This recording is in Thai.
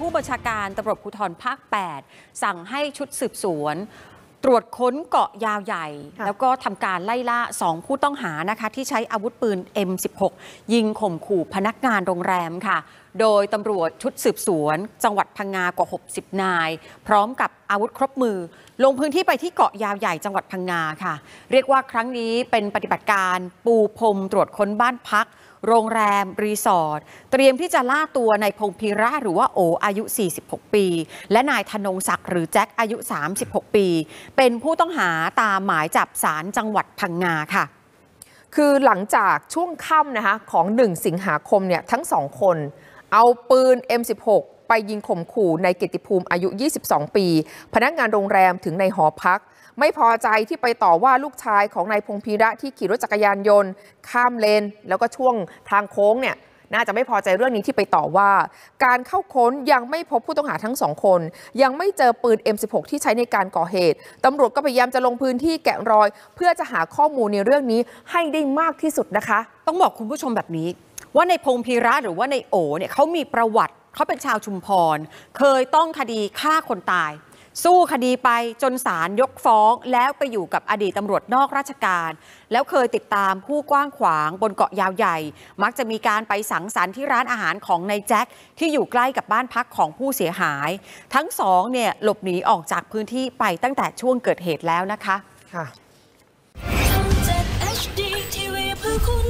ผู้บัญชาการตำรวจภูธรภาค 8 สั่งให้ชุดสืบสวน ตรวจค้นเกาะยาวใหญ่ แล้วก็ทำการไล่ล่า2ผู้ต้องหานะคะ ที่ใช้อาวุธปืน M16 ยิงข่มขู่พนักงานโรงแรมค่ะ โดยตำรวจชุดสืบสวน จังหวัดพังงากว่า 60 นาย พร้อมกับอาวุธครบมือลงพื้นที่ไปที่เกาะยาวใหญ่ จังหวัดพังงาค่ะ เรียกว่าครั้งนี้เป็นปฏิบัติการปูพรมตรวจค้นบ้านพักโรงแรมรีสอร์ทเตรียมที่จะล่าตัวนายพงพีระหรือว่าโออายุ 46 ปี และนายธนงศักดิ์หรือแจ็คอายุ 36 ปี เป็นผู้ต้องหาตามหมายจับสารจังหวัดพังงาค่ะ คือหลังจากช่วงค่ำนะคะของ 1 สิงหาคมเนี่ยทั้งสองคน เอาปืน M16 ไปยิงข่มขู่ในกิติภูมิอายุ 22 ปี พนักงานโรงแรมถึงในหอพักไม่พอใจที่ไปต่อว่าลูกชายของนายพงพีระที่ขี่รถจักรยานยนต์ ข้ามเลนแล้วก็ช่วงทางโค้งเนี่ยน่าจะไม่พอใจเรื่องนี้ที่ไปต่อว่า การเข้าค้นยังไม่พบผู้ต้องหาทั้งสองคน ยังไม่เจอปืน M16 ที่ใช้ในการก่อเหตุตำรวจก็พยายามจะลงพื้นที่แกะรอย เพื่อจะหาข้อมูลในเรื่องนี้ให้ได้มากที่สุดนะคะ ต้องบอกคุณผู้ชมแบบนี้ ว่าในพงพีระหรือว่าในโอเนี่ยเขามีประวัติเขาเป็นชาวชุมพรเคยต้องคดีฆ่าคนตายสู้คดีไปจนศาลยกฟ้องแล้วไปอยู่กับอดีตตำรวจนอกราชการ แล้วเคยติดตามผู้กว้างขวางบนเกาะยาวใหญ่ มักจะมีการไปสังสรรค์ที่ร้านอาหารของนายแจ็ค ที่อยู่ใกล้กับบ้านพักของผู้เสียหาย ทั้งสองเนี่ยหลบหนีออกจากพื้นที่ไปตั้งแต่ช่วงเกิดเหตุแล้วนะคะค่ะ